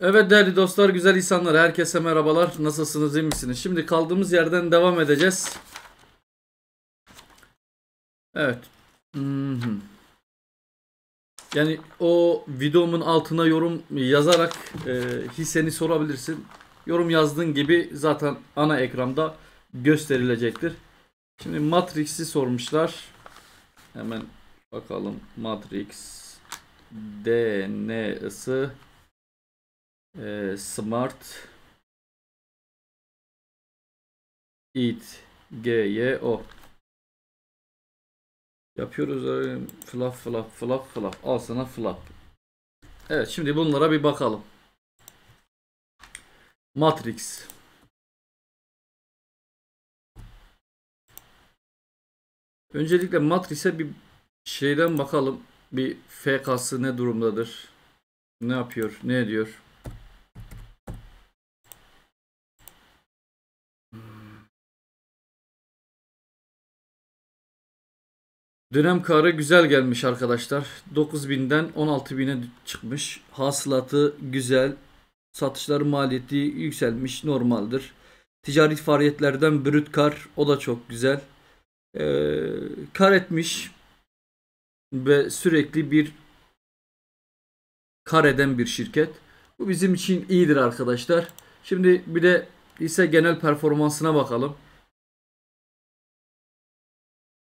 Evet değerli dostlar, güzel insanlar, herkese merhabalar. Nasılsınız, iyi misiniz? Şimdi kaldığımız yerden devam edeceğiz. Evet. Mhm. Yani o videomun altına yorum yazarak e, hisseni sorabilirsin. Yorum yazdığın gibi zaten ana ekranda gösterilecektir. Şimdi Matrix'i sormuşlar. Hemen bakalım Matrix DNA'sı ee, smart it gyo yapıyoruz flap flap flap flap al sana flap evet şimdi bunlara bir bakalım matrix öncelikle matrise bir şeyden bakalım bir fk'sı ne durumdadır ne yapıyor ne ediyor Dönem karı güzel gelmiş arkadaşlar. 9000'den 16000'e çıkmış. Hasılatı güzel. Satışları maliyeti yükselmiş normaldir. Ticari faaliyetlerden brüt kar o da çok güzel. Ee, kar etmiş ve sürekli bir kar eden bir şirket. Bu bizim için iyidir arkadaşlar. Şimdi bir de ise genel performansına bakalım.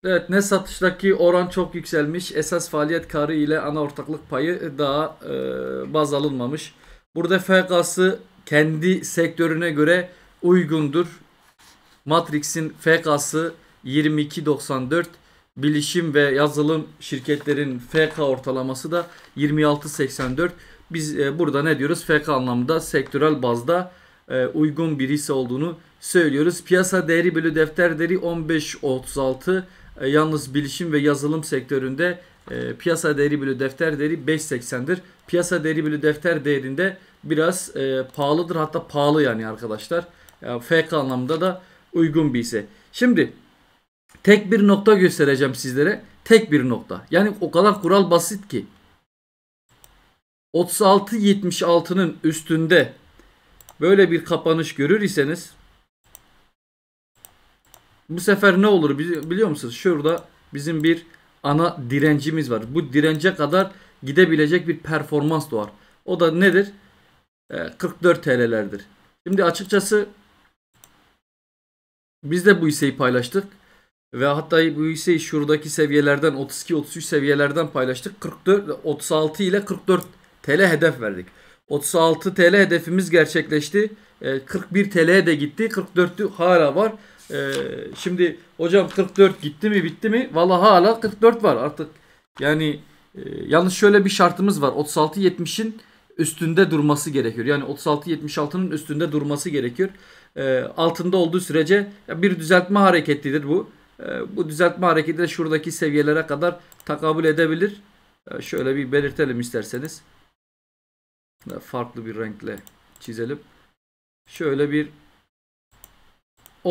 Evet ne satıştaki oran çok yükselmiş. Esas faaliyet karı ile ana ortaklık payı daha e, baz alınmamış. Burada FK'sı kendi sektörüne göre uygundur. Matrix'in FK'sı 22.94. Bilişim ve yazılım şirketlerin FK ortalaması da 26.84. Biz e, burada ne diyoruz? FK anlamında sektörel bazda e, uygun bir hisse olduğunu söylüyoruz. Piyasa değeri bölü defter değeri 15.36. E, yalnız bilişim ve yazılım sektöründe e, piyasa değeri bölü defter değeri 5.80'dir. Piyasa değeri bölü defter değerinde biraz e, pahalıdır hatta pahalı yani arkadaşlar. E, FK anlamında da uygun bir ise. Şimdi tek bir nokta göstereceğim sizlere. Tek bir nokta. Yani o kadar kural basit ki. 36.76'nın üstünde böyle bir kapanış görür iseniz bu sefer ne olur biliyor musunuz? Şurada bizim bir ana direncimiz var. Bu dirence kadar gidebilecek bir performans doğar. O da nedir? 44 ee, TL'lerdir. Şimdi açıkçası biz de bu hisseyi paylaştık. Ve hatta bu hisseyi şuradaki seviyelerden 32-33 seviyelerden paylaştık. 44, 36 ile 44 TL hedef verdik. 36 TL hedefimiz gerçekleşti. 41 ee, TL'ye de gitti. 44'ü hala var. Ee, şimdi hocam 44 gitti mi bitti mi? Valla hala 44 var artık. Yani e, yalnız şöyle bir şartımız var. 36-70'in üstünde durması gerekiyor. Yani 36-76'nın üstünde durması gerekiyor. E, altında olduğu sürece bir düzeltme hareketidir bu. E, bu düzeltme hareketi de şuradaki seviyelere kadar takabül edebilir. E, şöyle bir belirtelim isterseniz. Farklı bir renkle çizelim. Şöyle bir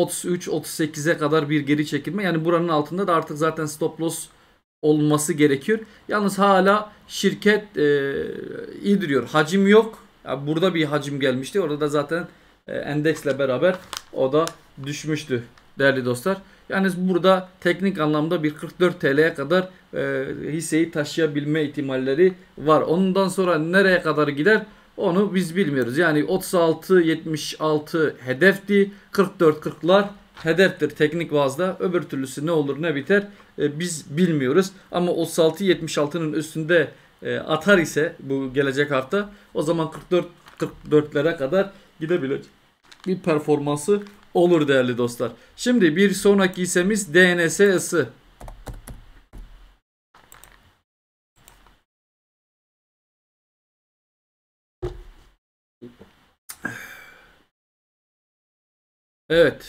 33-38'e kadar bir geri çekilme. Yani buranın altında da artık zaten stop loss olması gerekiyor. Yalnız hala şirket e, iyi duruyor. Hacim yok. Yani burada bir hacim gelmişti. Orada da zaten e, endeksle beraber o da düşmüştü değerli dostlar. Yani burada teknik anlamda bir 44 TL'ye kadar e, hisseyi taşıyabilme ihtimalleri var. Ondan sonra nereye kadar gider? Onu biz bilmiyoruz. Yani 36-76 hedefti. 44-40'lar hedeftir teknik bazda. Öbür türlüsü ne olur ne biter e, biz bilmiyoruz. Ama 36-76'nın üstünde e, atar ise bu gelecek hafta o zaman 44-44'lere kadar gidebilir. Bir performansı olur değerli dostlar. Şimdi bir sonraki isemiz DNS ısı. Evet.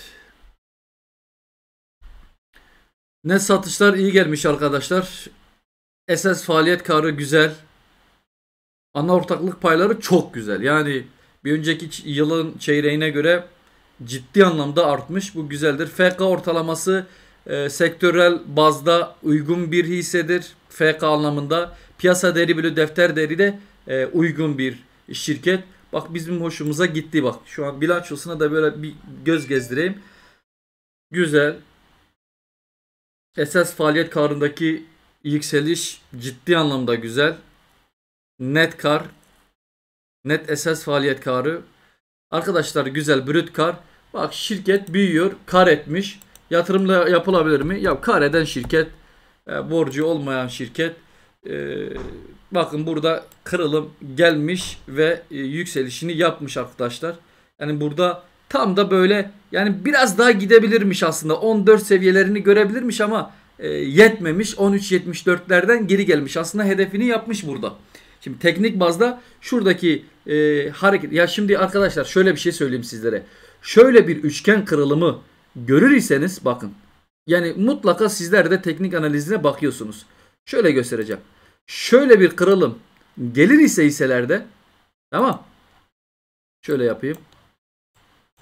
ne satışlar iyi gelmiş arkadaşlar. Esas faaliyet karı güzel. Ana ortaklık payları çok güzel. Yani bir önceki yılın çeyreğine göre ciddi anlamda artmış. Bu güzeldir. FK ortalaması e, sektörel bazda uygun bir hissedir. FK anlamında piyasa deri bile defter deri de e, uygun bir şirket. Bak bizim hoşumuza gitti bak. Şu an bilançosuna da böyle bir göz gezdireyim. Güzel. Esas faaliyet karındaki yükseliş ciddi anlamda güzel. Net kar. Net esas faaliyet karı. Arkadaşlar güzel brüt kar. Bak şirket büyüyor. Kar etmiş. Yatırımla yapılabilir mi? Ya kar eden şirket, e, borcu olmayan şirket e, Bakın burada kırılım gelmiş ve e, yükselişini yapmış arkadaşlar. Yani burada tam da böyle yani biraz daha gidebilirmiş aslında. 14 seviyelerini görebilirmiş ama e, yetmemiş. 13.74'lerden geri gelmiş. Aslında hedefini yapmış burada. Şimdi teknik bazda şuradaki e, hareket. Ya şimdi arkadaşlar şöyle bir şey söyleyeyim sizlere. Şöyle bir üçgen kırılımı görür iseniz bakın. Yani mutlaka sizler de teknik analizine bakıyorsunuz. Şöyle göstereceğim. Şöyle bir kıralım. Gelir ise hisselerde tamam. Şöyle yapayım.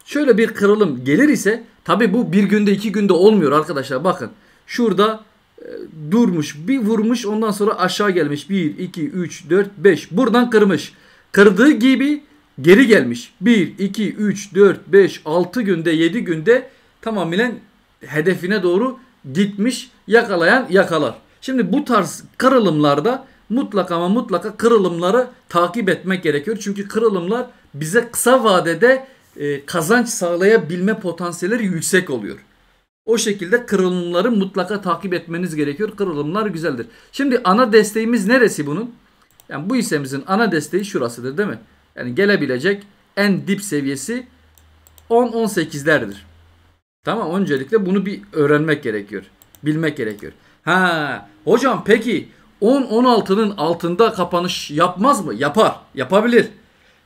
Şöyle bir kırılım gelir ise tabi bu bir günde iki günde olmuyor arkadaşlar bakın. Şurada e, durmuş bir vurmuş ondan sonra aşağı gelmiş. 1, 2, 3, 4, 5 buradan kırmış. Kırdığı gibi geri gelmiş. 1, 2, 3, 4, 5, 6 günde 7 günde tamamen hedefine doğru gitmiş yakalayan yakalar. Şimdi bu tarz kırılımlarda mutlaka ama mutlaka kırılımları takip etmek gerekiyor. Çünkü kırılımlar bize kısa vadede e, kazanç sağlayabilme potansiyelleri yüksek oluyor. O şekilde kırılımları mutlaka takip etmeniz gerekiyor. Kırılımlar güzeldir. Şimdi ana desteğimiz neresi bunun? Yani bu hissemizin ana desteği şurasıdır değil mi? Yani gelebilecek en dip seviyesi 10-18'lerdir. Tamam öncelikle bunu bir öğrenmek gerekiyor. Bilmek gerekiyor. Ha hocam peki 10-16'nın altında kapanış yapmaz mı? Yapar. Yapabilir.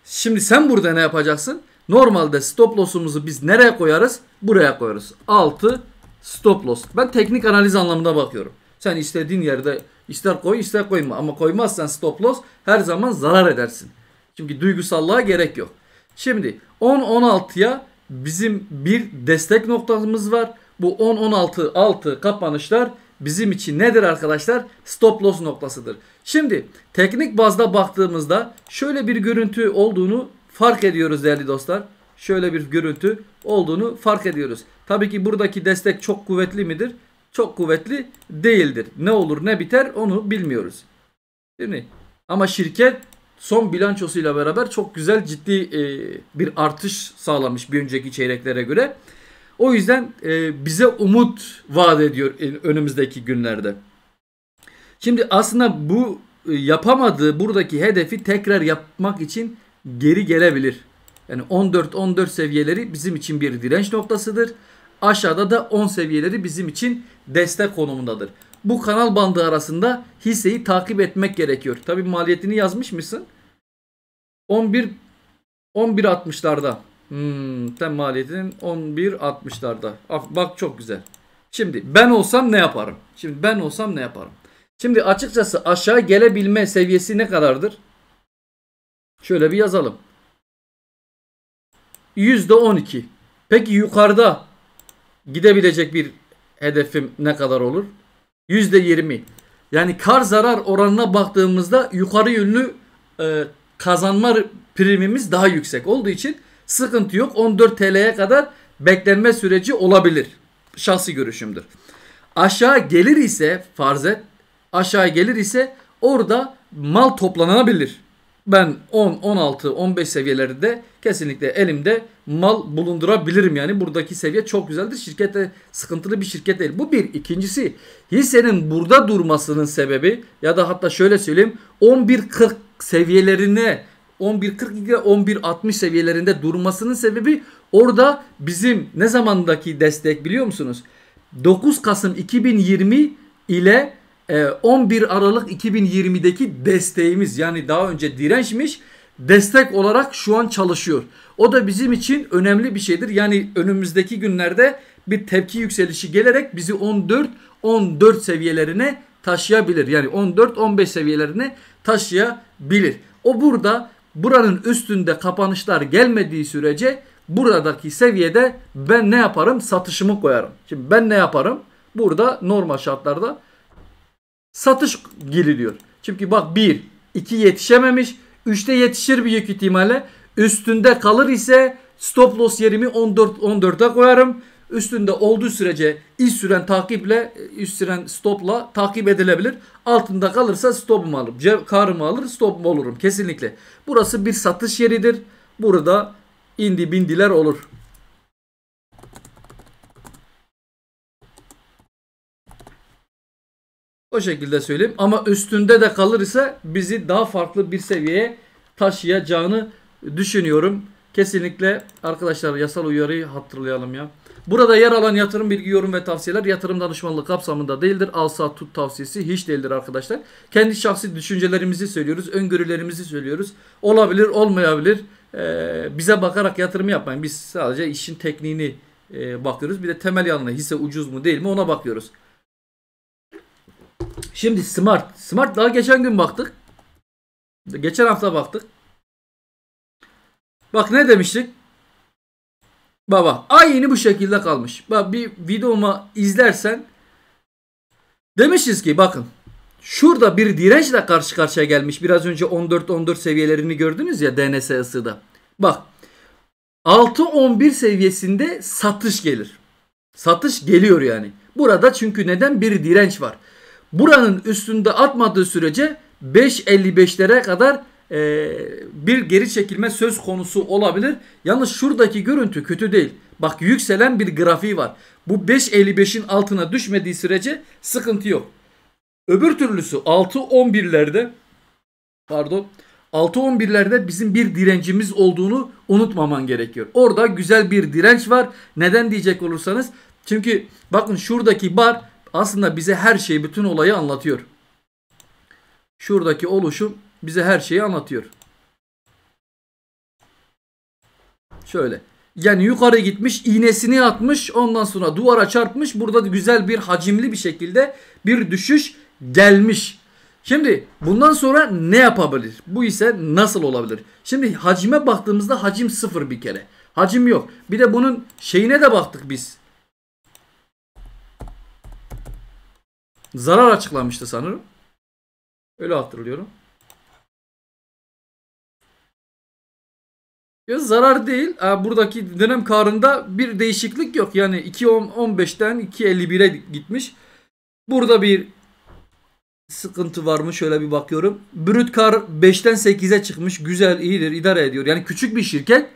Şimdi sen burada ne yapacaksın? Normalde stop loss'umuzu biz nereye koyarız? Buraya koyarız. 6 stop loss. Ben teknik analiz anlamında bakıyorum. Sen istediğin yerde ister koy ister koyma. Ama koymazsan stop loss her zaman zarar edersin. Çünkü duygusallığa gerek yok. Şimdi 10-16'ya bizim bir destek noktamız var. Bu 10-16-6 kapanışlar bizim için nedir arkadaşlar? Stop loss noktasıdır. Şimdi teknik bazda baktığımızda şöyle bir görüntü olduğunu fark ediyoruz değerli dostlar. Şöyle bir görüntü olduğunu fark ediyoruz. Tabii ki buradaki destek çok kuvvetli midir? Çok kuvvetli değildir. Ne olur ne biter onu bilmiyoruz. Değil mi? ama şirket son bilançosuyla beraber çok güzel ciddi e, bir artış sağlamış bir önceki çeyreklere göre. O yüzden e, bize umut vaat ediyor önümüzdeki günlerde. Şimdi aslında bu e, yapamadığı buradaki hedefi tekrar yapmak için geri gelebilir. Yani 14-14 seviyeleri bizim için bir direnç noktasıdır. Aşağıda da 10 seviyeleri bizim için destek konumundadır. Bu kanal bandı arasında hisseyi takip etmek gerekiyor. Tabi maliyetini yazmış mısın? 11 11.60'larda Hmm, tem maliyetinin 11.60'larda. Bak çok güzel. Şimdi ben olsam ne yaparım? Şimdi ben olsam ne yaparım? Şimdi açıkçası aşağı gelebilme seviyesi ne kadardır? Şöyle bir yazalım. %12. Peki yukarıda gidebilecek bir hedefim ne kadar olur? %20. Yani kar zarar oranına baktığımızda yukarı yönlü e, kazanma primimiz daha yüksek olduğu için Sıkıntı yok. 14 TL'ye kadar beklenme süreci olabilir. Şahsi görüşümdür. Aşağı gelir ise farz et. Aşağı gelir ise orada mal toplanabilir. Ben 10, 16, 15 seviyelerde kesinlikle elimde mal bulundurabilirim. Yani buradaki seviye çok güzeldir. Şirkete sıkıntılı bir şirket değil. Bu bir. ikincisi. hissenin burada durmasının sebebi ya da hatta şöyle söyleyeyim 11.40 seviyelerine 11.42 11.60 seviyelerinde durmasının sebebi orada bizim ne zamandaki destek biliyor musunuz? 9 Kasım 2020 ile 11 e, Aralık 2020'deki desteğimiz yani daha önce dirençmiş destek olarak şu an çalışıyor. O da bizim için önemli bir şeydir. Yani önümüzdeki günlerde bir tepki yükselişi gelerek bizi 14 14 seviyelerine taşıyabilir. Yani 14 15 seviyelerine taşıyabilir. O burada buranın üstünde kapanışlar gelmediği sürece buradaki seviyede ben ne yaparım? Satışımı koyarım. Şimdi ben ne yaparım? Burada normal şartlarda satış giriliyor. Çünkü bak 1, 2 yetişememiş. 3'te yetişir büyük ihtimalle. Üstünde kalır ise stop loss yerimi 14 14'e koyarım üstünde olduğu sürece iç süren takiple, üst süren stopla takip edilebilir. Altında kalırsa stopumu alırım. Karımı alır, stopumu olurum kesinlikle. Burası bir satış yeridir. Burada indi bindiler olur. O şekilde söyleyeyim. Ama üstünde de kalır ise bizi daha farklı bir seviyeye taşıyacağını düşünüyorum. Kesinlikle arkadaşlar yasal uyarıyı hatırlayalım ya. Burada yer alan yatırım bilgi, yorum ve tavsiyeler yatırım danışmanlığı kapsamında değildir. Al sat tut tavsiyesi hiç değildir arkadaşlar. Kendi şahsi düşüncelerimizi söylüyoruz, öngörülerimizi söylüyoruz. Olabilir, olmayabilir. Ee, bize bakarak yatırım yapmayın. Biz sadece işin tekniğini e, bakıyoruz. Bir de temel yanına hisse ucuz mu değil mi ona bakıyoruz. Şimdi Smart. Smart daha geçen gün baktık. Geçen hafta baktık. Bak ne demiştik? Baba aynı bu şekilde kalmış. Bak bir videoma izlersen demişiz ki bakın şurada bir dirençle karşı karşıya gelmiş. Biraz önce 14-14 seviyelerini gördünüz ya DNS ısıda. Bak 6-11 seviyesinde satış gelir. Satış geliyor yani. Burada çünkü neden bir direnç var. Buranın üstünde atmadığı sürece 5.55'lere kadar e, bir geri çekilme söz konusu olabilir. Yalnız şuradaki görüntü kötü değil. Bak yükselen bir grafiği var. Bu 5.55'in altına düşmediği sürece sıkıntı yok. Öbür türlüsü 6.11'lerde pardon 6.11'lerde bizim bir direncimiz olduğunu unutmaman gerekiyor. Orada güzel bir direnç var. Neden diyecek olursanız çünkü bakın şuradaki bar aslında bize her şeyi bütün olayı anlatıyor. Şuradaki oluşum bize her şeyi anlatıyor. Şöyle. Yani yukarı gitmiş, iğnesini atmış, ondan sonra duvara çarpmış. Burada güzel bir hacimli bir şekilde bir düşüş gelmiş. Şimdi bundan sonra ne yapabilir? Bu ise nasıl olabilir? Şimdi hacime baktığımızda hacim sıfır bir kere. Hacim yok. Bir de bunun şeyine de baktık biz. Zarar açıklanmıştı sanırım. Öyle hatırlıyorum. Ya zarar değil. buradaki dönem karında bir değişiklik yok. Yani 2.15'ten 2.51'e gitmiş. Burada bir sıkıntı var mı? Şöyle bir bakıyorum. Brüt kar 5'ten 8'e çıkmış. Güzel, iyidir, idare ediyor. Yani küçük bir şirket.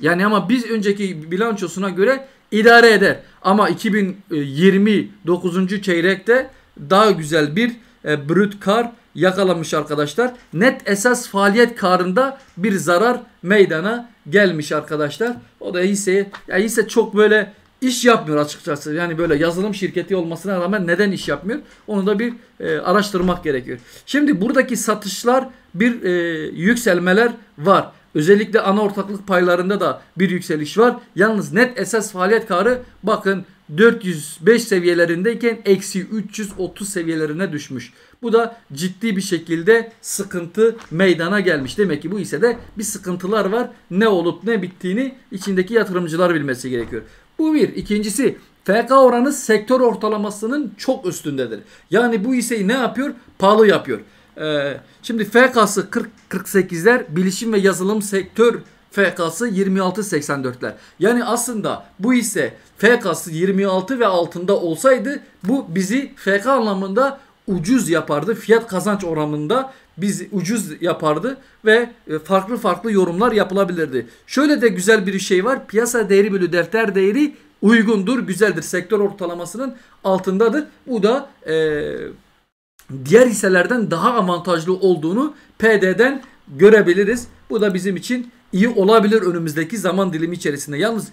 Yani ama biz önceki bilançosuna göre idare eder. Ama 2020 9. çeyrekte daha güzel bir e, brüt kar yakalamış arkadaşlar. Net esas faaliyet karında bir zarar meydana gelmiş arkadaşlar. O da hisse, yani hisse çok böyle iş yapmıyor açıkçası. Yani böyle yazılım şirketi olmasına rağmen neden iş yapmıyor? Onu da bir e, araştırmak gerekiyor. Şimdi buradaki satışlar bir e, yükselmeler var. Özellikle ana ortaklık paylarında da bir yükseliş var. Yalnız net esas faaliyet karı bakın 405 seviyelerindeyken eksi 330 seviyelerine düşmüş. Bu da ciddi bir şekilde sıkıntı meydana gelmiş. Demek ki bu ise de bir sıkıntılar var. Ne olup ne bittiğini içindeki yatırımcılar bilmesi gerekiyor. Bu bir. İkincisi FK oranı sektör ortalamasının çok üstündedir. Yani bu hisseyi ne yapıyor? Pahalı yapıyor. Ee, şimdi FK'sı 40-48'ler, bilişim ve yazılım sektör FK'sı 26 26.84'ler. Yani aslında bu ise FK'sı 26 ve altında olsaydı bu bizi FK anlamında ucuz yapardı. Fiyat kazanç oranında biz ucuz yapardı ve e, farklı farklı yorumlar yapılabilirdi. Şöyle de güzel bir şey var. Piyasa değeri bölü defter değeri uygundur, güzeldir. Sektör ortalamasının altındadır. Bu da e, diğer hisselerden daha avantajlı olduğunu PD'den görebiliriz. Bu da bizim için iyi olabilir önümüzdeki zaman dilimi içerisinde. Yalnız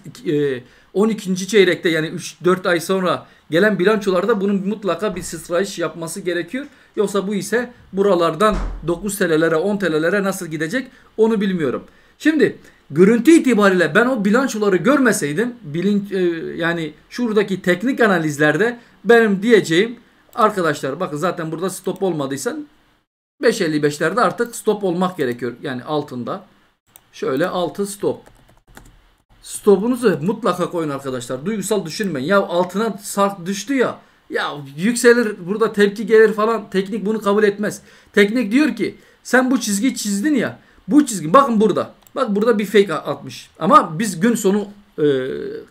12. E, çeyrekte yani 3-4 ay sonra gelen bilançolarda bunun mutlaka bir sıçrayış yapması gerekiyor. Yoksa bu ise buralardan 9 TL'lere 10 TL'lere nasıl gidecek onu bilmiyorum. Şimdi görüntü itibariyle ben o bilançoları görmeseydim bilin, e, yani şuradaki teknik analizlerde benim diyeceğim arkadaşlar bakın zaten burada stop olmadıysan 5.55'lerde artık stop olmak gerekiyor. Yani altında. Şöyle altın stop. Stopunuzu mutlaka koyun arkadaşlar. Duygusal düşünmeyin. Ya altına sark düştü ya. Ya yükselir burada tepki gelir falan. Teknik bunu kabul etmez. Teknik diyor ki sen bu çizgi çizdin ya. Bu çizgi bakın burada. Bak burada bir fake atmış. Ama biz gün sonu e,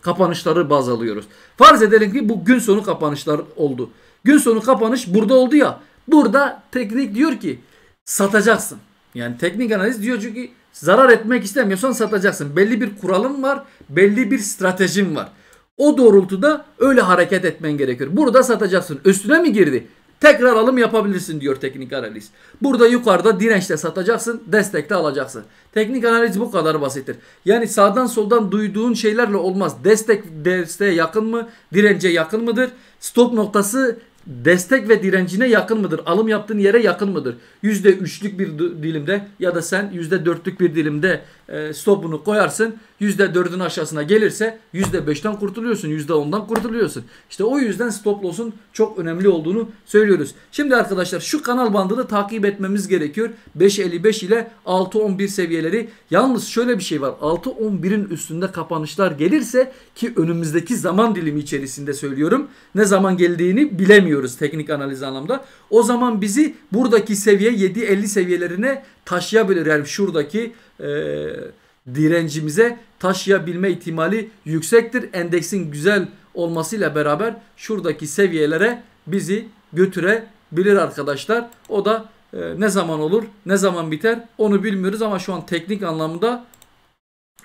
kapanışları baz alıyoruz. Farz edelim ki bu gün sonu kapanışlar oldu. Gün sonu kapanış burada oldu ya. Burada teknik diyor ki satacaksın. Yani teknik analiz diyor çünkü Zarar etmek istemiyorsan satacaksın. Belli bir kuralın var, belli bir stratejin var. O doğrultuda öyle hareket etmen gerekiyor. Burada satacaksın. Üstüne mi girdi? Tekrar alım yapabilirsin diyor teknik analiz. Burada yukarıda dirençte satacaksın, destekte alacaksın. Teknik analiz bu kadar basittir. Yani sağdan soldan duyduğun şeylerle olmaz. Destek desteğe yakın mı, dirence yakın mıdır? Stop noktası destek ve direncine yakın mıdır? Alım yaptığın yere yakın mıdır? Yüzde üçlük bir dilimde ya da sen yüzde dörtlük bir dilimde e, stopunu koyarsın. %4'ün aşağısına gelirse %5'ten kurtuluyorsun. %10'dan kurtuluyorsun. İşte o yüzden stop loss'un çok önemli olduğunu söylüyoruz. Şimdi arkadaşlar şu kanal bandını takip etmemiz gerekiyor. 5.55 ile 6.11 seviyeleri. Yalnız şöyle bir şey var. 6.11'in üstünde kapanışlar gelirse ki önümüzdeki zaman dilimi içerisinde söylüyorum. Ne zaman geldiğini bilemiyoruz teknik analiz anlamda. O zaman bizi buradaki seviye 7.50 seviyelerine taşıyabilir. Yani şuradaki e, direncimize taşıyabilme ihtimali yüksektir. Endeksin güzel olmasıyla beraber şuradaki seviyelere bizi götürebilir arkadaşlar. O da e, ne zaman olur, ne zaman biter onu bilmiyoruz ama şu an teknik anlamda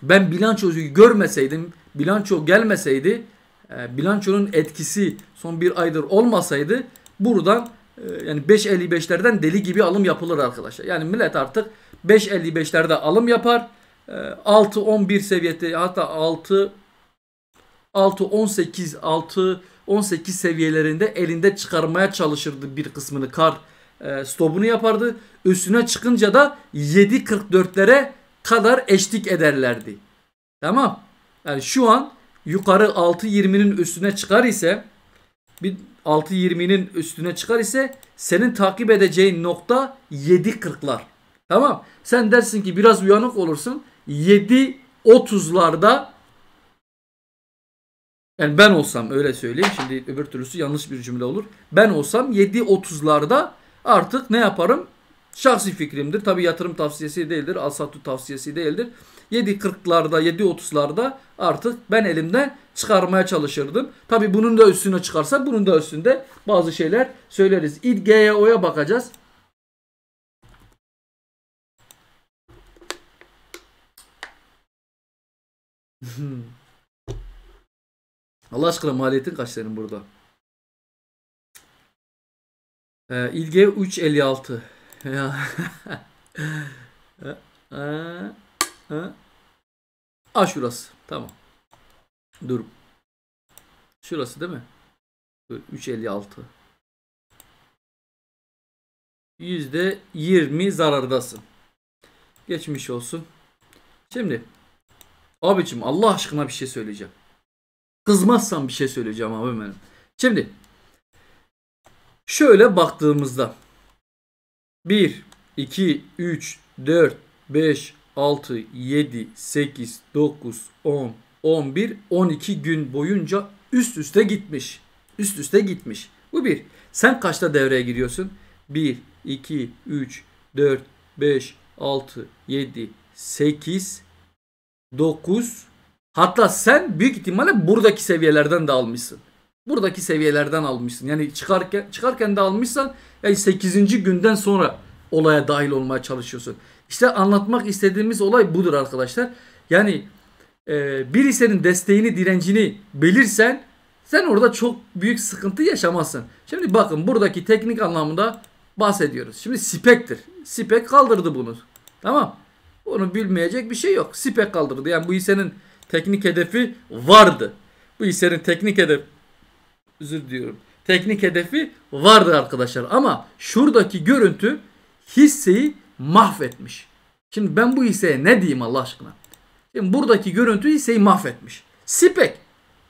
ben bilançoyu görmeseydim, bilanço gelmeseydi, e, bilançonun etkisi son bir aydır olmasaydı buradan ee, yani 5.55'lerden deli gibi alım yapılır arkadaşlar. Yani millet artık 5.55'lerde alım yapar. 6-11 ee, seviyeti hatta 6 6 18 6 18 seviyelerinde elinde çıkarmaya çalışırdı bir kısmını kar e, stopunu yapardı. Üstüne çıkınca da 7.44'lere kadar eşlik ederlerdi. Tamam. Yani şu an yukarı 6.20'nin üstüne çıkar ise bir 6.20'nin üstüne çıkar ise senin takip edeceğin nokta 7.40'lar. Tamam. Sen dersin ki biraz uyanık olursun. 7.30'larda yani ben olsam öyle söyleyeyim. Şimdi öbür türlüsü yanlış bir cümle olur. Ben olsam 7.30'larda artık ne yaparım? Şahsi fikrimdir. Tabi yatırım tavsiyesi değildir. al Alsattu tavsiyesi değildir. 7.40'larda 7.30'larda artık ben elimden çıkarmaya çalışırdım. Tabi bunun da üstüne çıkarsa bunun da üstünde bazı şeyler söyleriz. İlk bakacağız. Allah aşkına maliyetin kaç senin burada? Ee, İlge 356. Ya. Ee, ee, ee. A şurası. Tamam. Dur. Şurası değil mi? 356 yüzde %20 zarardasın. Geçmiş olsun. Şimdi abicim Allah aşkına bir şey söyleyeceğim. Kızmazsan bir şey söyleyeceğim abi benim. Şimdi şöyle baktığımızda 1 2 3 4 5 6, 7, 8, 9, 10, 11, 12 gün boyunca üst üste gitmiş. Üst üste gitmiş. Bu bir. Sen kaçta devreye giriyorsun? 1, 2, 3, 4, 5, 6, 7, 8, 9. Hatta sen büyük ihtimalle buradaki seviyelerden de almışsın. Buradaki seviyelerden almışsın. Yani çıkarken çıkarken de almışsan yani 8. günden sonra olaya dahil olmaya çalışıyorsun. İşte anlatmak istediğimiz olay budur arkadaşlar. Yani e, birisinin desteğini, direncini belirsen sen orada çok büyük sıkıntı yaşamazsın. Şimdi bakın buradaki teknik anlamında bahsediyoruz. Şimdi spektir. Spek kaldırdı bunu. Tamam. Onu bilmeyecek bir şey yok. Spek kaldırdı. Yani bu hissenin teknik hedefi vardı. Bu hissenin teknik hedef özür diyorum. Teknik hedefi vardı arkadaşlar. Ama şuradaki görüntü hisseyi mahvetmiş. Şimdi ben bu hisseye ne diyeyim Allah aşkına? Şimdi buradaki görüntü hisseyi mahvetmiş. Sipek.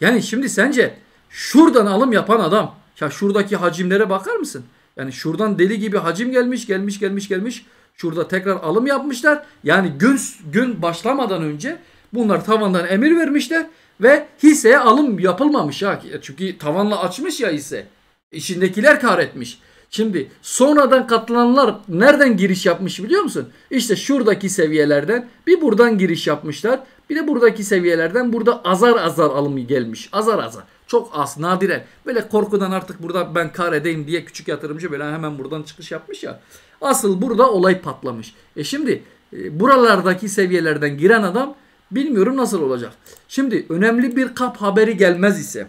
Yani şimdi sence şuradan alım yapan adam ya şuradaki hacimlere bakar mısın? Yani şuradan deli gibi hacim gelmiş, gelmiş, gelmiş, gelmiş. Şurada tekrar alım yapmışlar. Yani gün gün başlamadan önce bunlar tavandan emir vermişler ve hisseye alım yapılmamış ha. Çünkü tavanla açmış ya hisse. İçindekiler kar etmiş. Şimdi sonradan katılanlar nereden giriş yapmış biliyor musun? İşte şuradaki seviyelerden bir buradan giriş yapmışlar. Bir de buradaki seviyelerden burada azar azar alım gelmiş. Azar azar. Çok az nadiren. Böyle korkudan artık burada ben kar edeyim diye küçük yatırımcı böyle hemen buradan çıkış yapmış ya. Asıl burada olay patlamış. E şimdi e, buralardaki seviyelerden giren adam bilmiyorum nasıl olacak. Şimdi önemli bir kap haberi gelmez ise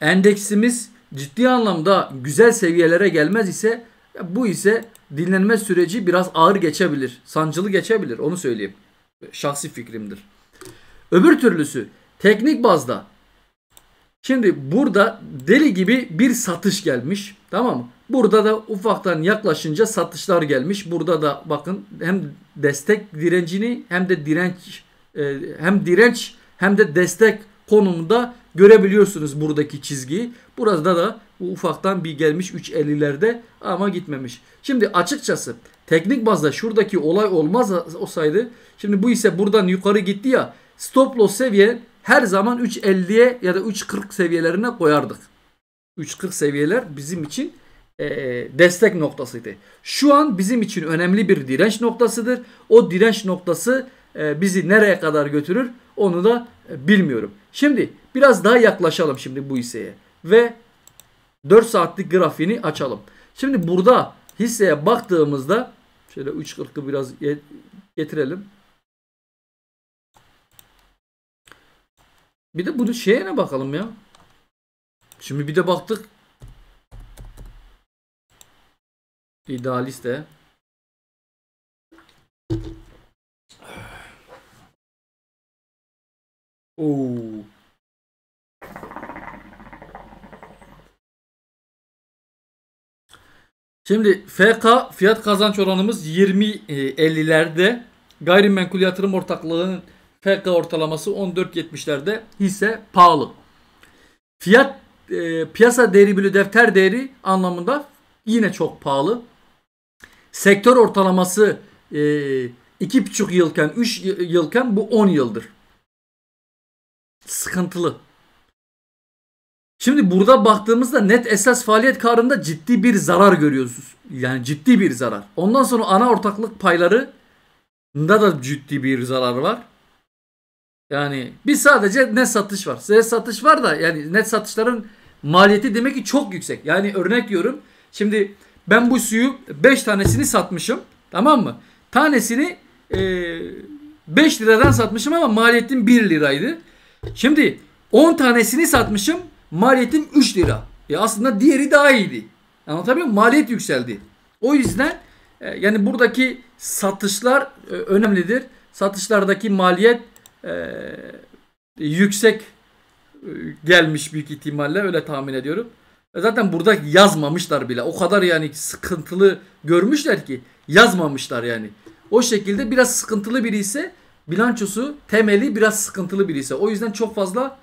endeksimiz ciddi anlamda güzel seviyelere gelmez ise bu ise dinlenme süreci biraz ağır geçebilir. Sancılı geçebilir onu söyleyeyim. Şahsi fikrimdir. Öbür türlüsü teknik bazda Şimdi burada deli gibi bir satış gelmiş. Tamam mı? Burada da ufaktan yaklaşınca satışlar gelmiş. Burada da bakın hem destek direncini hem de direnç e, hem direnç hem de destek konumunda görebiliyorsunuz buradaki çizgiyi. Burada da bu ufaktan bir gelmiş 3.50'lerde ama gitmemiş. Şimdi açıkçası teknik bazda şuradaki olay olmaz olsaydı şimdi bu ise buradan yukarı gitti ya stop loss seviye her zaman 3.50'ye ya da 3.40 seviyelerine koyardık. 3.40 seviyeler bizim için e, destek noktasıydı. Şu an bizim için önemli bir direnç noktasıdır. O direnç noktası e, bizi nereye kadar götürür? Onu da e, bilmiyorum. Şimdi biraz daha yaklaşalım şimdi bu hisseye. Ve 4 saatlik grafiğini açalım. Şimdi burada hisseye baktığımızda şöyle 3.40'ı biraz getirelim. Bir de bunu şeye ne bakalım ya. Şimdi bir de baktık. İdealiste. Oo. Şimdi FK fiyat kazanç oranımız 20.50'lerde. E, Gayrimenkul yatırım ortaklığının FK ortalaması 14.70'lerde. Hisse pahalı. Fiyat e, piyasa değeri bölü defter değeri anlamında yine çok pahalı. Sektör ortalaması e, 2,5 yılken 3 yılken bu 10 yıldır sıkıntılı. Şimdi burada baktığımızda net esas faaliyet karında ciddi bir zarar görüyorsunuz. Yani ciddi bir zarar. Ondan sonra ana ortaklık payları da da ciddi bir zarar var. Yani bir sadece net satış var. Size satış var da yani net satışların maliyeti demek ki çok yüksek. Yani örnek diyorum. Şimdi ben bu suyu 5 tanesini satmışım. Tamam mı? Tanesini e, liradan satmışım ama maliyetim 1 liraydı. Şimdi 10 tanesini satmışım. Maliyetim 3 lira. E aslında diğeri daha iyiydi. Anlatabiliyor muyum? Maliyet yükseldi. O yüzden e, yani buradaki satışlar e, önemlidir. Satışlardaki maliyet e, yüksek gelmiş büyük ihtimalle öyle tahmin ediyorum. zaten burada yazmamışlar bile. O kadar yani sıkıntılı görmüşler ki yazmamışlar yani. O şekilde biraz sıkıntılı biri ise bilançosu temeli biraz sıkıntılı birisi. O yüzden çok fazla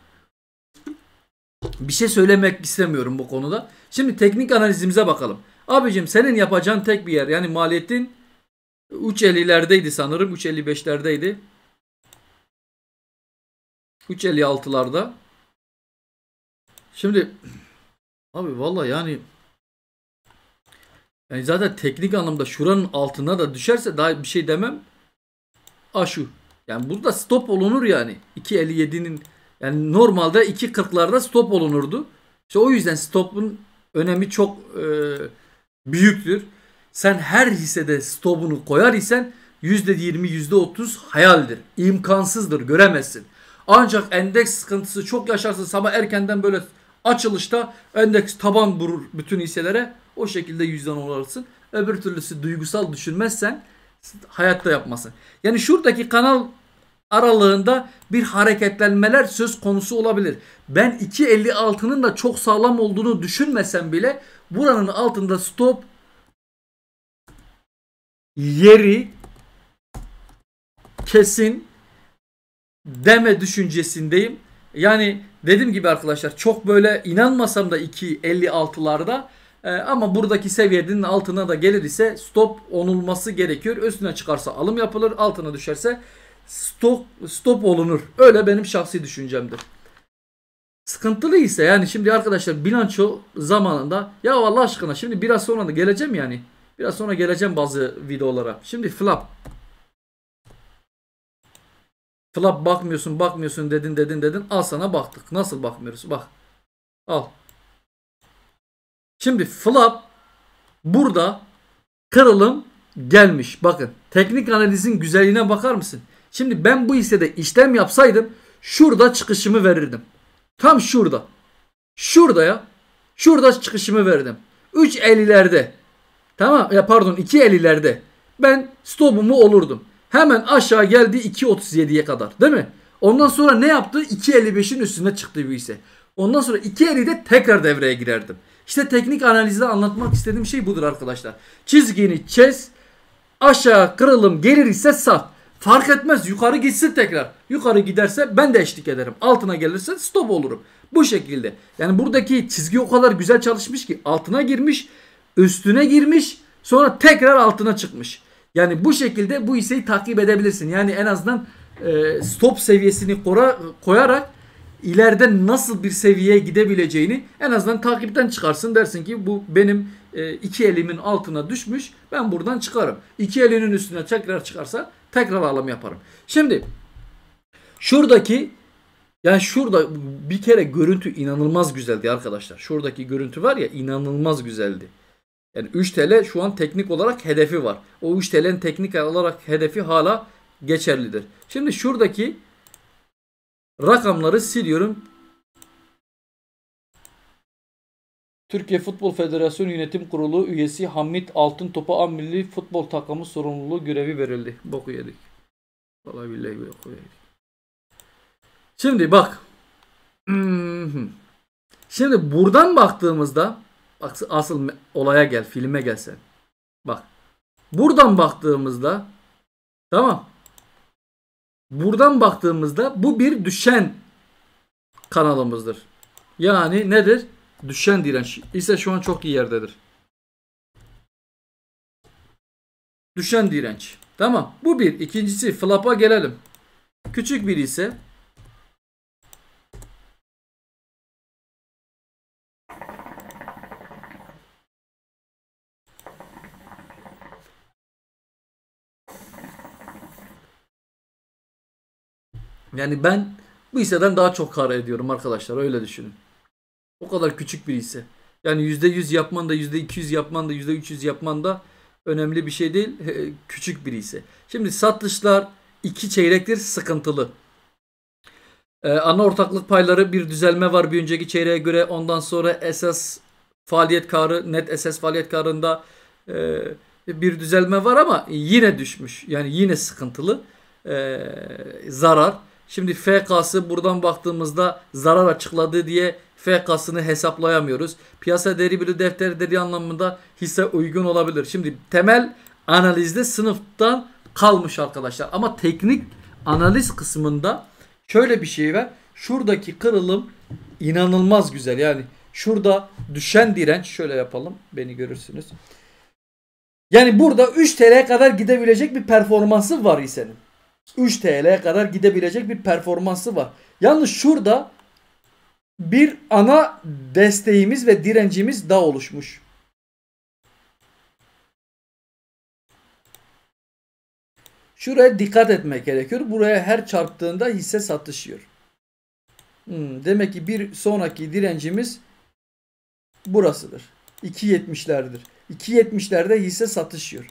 bir şey söylemek istemiyorum bu konuda. Şimdi teknik analizimize bakalım. Abicim senin yapacağın tek bir yer yani maliyetin 3.50'lerdeydi sanırım 3.55'lerdeydi. 3.56'larda. Şimdi abi valla yani yani zaten teknik anlamda şuranın altına da düşerse daha bir şey demem. Aşu. Yani burada stop olunur yani. 2.57'nin yani normalde 2.40'larda stop olunurdu. İşte o yüzden stopun önemi çok e, büyüktür. Sen her hissede stopunu koyar isen %20, %30 hayaldir. İmkansızdır, göremezsin. Ancak endeks sıkıntısı çok yaşarsın. Sabah erkenden böyle açılışta endeks taban vurur bütün hisselere. O şekilde yüzden olarsın. Öbür türlüsü duygusal düşünmezsen hayatta yapmasın. Yani şuradaki kanal aralığında bir hareketlenmeler söz konusu olabilir. Ben 2.56'nın da çok sağlam olduğunu düşünmesem bile buranın altında stop yeri kesin deme düşüncesindeyim. Yani dediğim gibi arkadaşlar çok böyle inanmasam da 2.56'larda ee, ama buradaki seviyenin altına da gelir ise stop onulması gerekiyor. Üstüne çıkarsa alım yapılır, altına düşerse stop stop olunur. Öyle benim şahsi düşüncemdir. Sıkıntılı ise yani şimdi arkadaşlar bilanço zamanında ya Allah aşkına şimdi biraz sonra da geleceğim yani. Biraz sonra geleceğim bazı videolara. Şimdi flap. Flap bakmıyorsun bakmıyorsun dedin dedin dedin. Al sana baktık. Nasıl bakmıyoruz bak. Al. Şimdi flap burada kırılım gelmiş. Bakın teknik analizin güzelliğine bakar mısın? Şimdi ben bu hissede işlem yapsaydım şurada çıkışımı verirdim. Tam şurada. Şurada ya. Şurada çıkışımı verdim. 3.50'lerde. Tamam ya e, pardon 2.50'lerde. Ben stopumu olurdum. Hemen aşağı geldi 2.37'ye kadar değil mi? Ondan sonra ne yaptı? 2.55'in üstüne çıktı bu hisse. Ondan sonra 2.50'de tekrar devreye girerdim. İşte teknik analizde anlatmak istediğim şey budur arkadaşlar. Çizgini çiz, aşağı kırılım gelir ise sat. Fark etmez yukarı gitsin tekrar. Yukarı giderse ben de eşlik ederim. Altına gelirse stop olurum. Bu şekilde. Yani buradaki çizgi o kadar güzel çalışmış ki altına girmiş, üstüne girmiş, sonra tekrar altına çıkmış. Yani bu şekilde bu hisseyi takip edebilirsin. Yani en azından e, stop seviyesini kora, koyarak ileride nasıl bir seviyeye gidebileceğini en azından takipten çıkarsın dersin ki bu benim e, iki elimin altına düşmüş ben buradan çıkarım. İki elinin üstüne tekrar çıkarsa tekrar alım yaparım. Şimdi şuradaki yani şurada bir kere görüntü inanılmaz güzeldi arkadaşlar. Şuradaki görüntü var ya inanılmaz güzeldi. Yani 3 TL şu an teknik olarak hedefi var. O 3 TL'nin teknik olarak hedefi hala geçerlidir. Şimdi şuradaki Rakamları siliyorum. Türkiye Futbol Federasyonu Yönetim Kurulu üyesi Hamit Altın Topa An Milli Futbol Takımı sorumluluğu görevi verildi. Boku yedik. Vallahi billahi boku yedik. Şimdi bak. Şimdi buradan baktığımızda asıl olaya gel, filme gelsen. Bak. Buradan baktığımızda tamam. Buradan baktığımızda bu bir düşen kanalımızdır. Yani nedir? Düşen direnç ise şu an çok iyi yerdedir. Düşen direnç. Tamam. Bu bir. İkincisi flap'a gelelim. Küçük bir ise Yani ben bu hisseden daha çok kar ediyorum arkadaşlar öyle düşünün. O kadar küçük bir hisse. Yani %100 yapman da %200 yapman da %300 yapman da önemli bir şey değil. Küçük bir hisse. Şimdi satışlar iki çeyrektir sıkıntılı. Ee, ana ortaklık payları bir düzelme var bir önceki çeyreğe göre. Ondan sonra esas faaliyet karı, net esas faaliyet karında e, bir düzelme var ama yine düşmüş. Yani yine sıkıntılı. E, zarar. Şimdi FK'sı buradan baktığımızda zarar açıkladı diye FK'sını hesaplayamıyoruz. Piyasa değeri bir defter değeri anlamında hisse uygun olabilir. Şimdi temel analizde sınıftan kalmış arkadaşlar. Ama teknik analiz kısmında şöyle bir şey var. Şuradaki kırılım inanılmaz güzel. Yani şurada düşen direnç şöyle yapalım. Beni görürsünüz. Yani burada 3 TL'ye kadar gidebilecek bir performansı var hissenin. 3 TL'ye kadar gidebilecek bir performansı var. Yalnız şurada bir ana desteğimiz ve direncimiz daha oluşmuş. Şuraya dikkat etmek gerekiyor. Buraya her çarptığında hisse satışıyor. Hmm, demek ki bir sonraki direncimiz burasıdır. 2.70'lerdir. 2.70'lerde hisse satışıyor.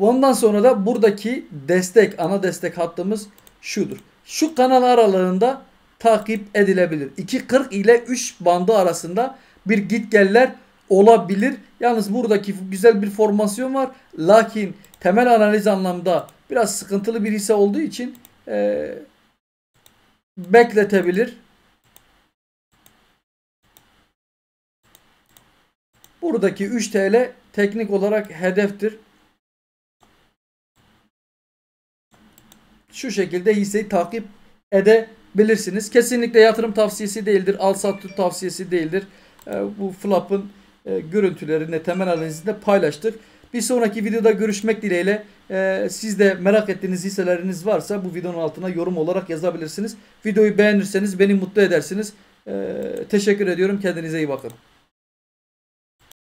Ondan sonra da buradaki destek, ana destek hattımız şudur. Şu kanal aralarında takip edilebilir. 2.40 ile 3 bandı arasında bir git geller olabilir. Yalnız buradaki güzel bir formasyon var. Lakin temel analiz anlamda biraz sıkıntılı bir hisse olduğu için e, bekletebilir. Buradaki 3 TL teknik olarak hedeftir. şu şekilde hisseyi takip edebilirsiniz. Kesinlikle yatırım tavsiyesi değildir. Al sat tavsiyesi değildir. Ee, bu flap'ın e, görüntülerini temel analizinde paylaştık. Bir sonraki videoda görüşmek dileğiyle. Ee, siz de merak ettiğiniz hisseleriniz varsa bu videonun altına yorum olarak yazabilirsiniz. Videoyu beğenirseniz beni mutlu edersiniz. Ee, teşekkür ediyorum. Kendinize iyi bakın.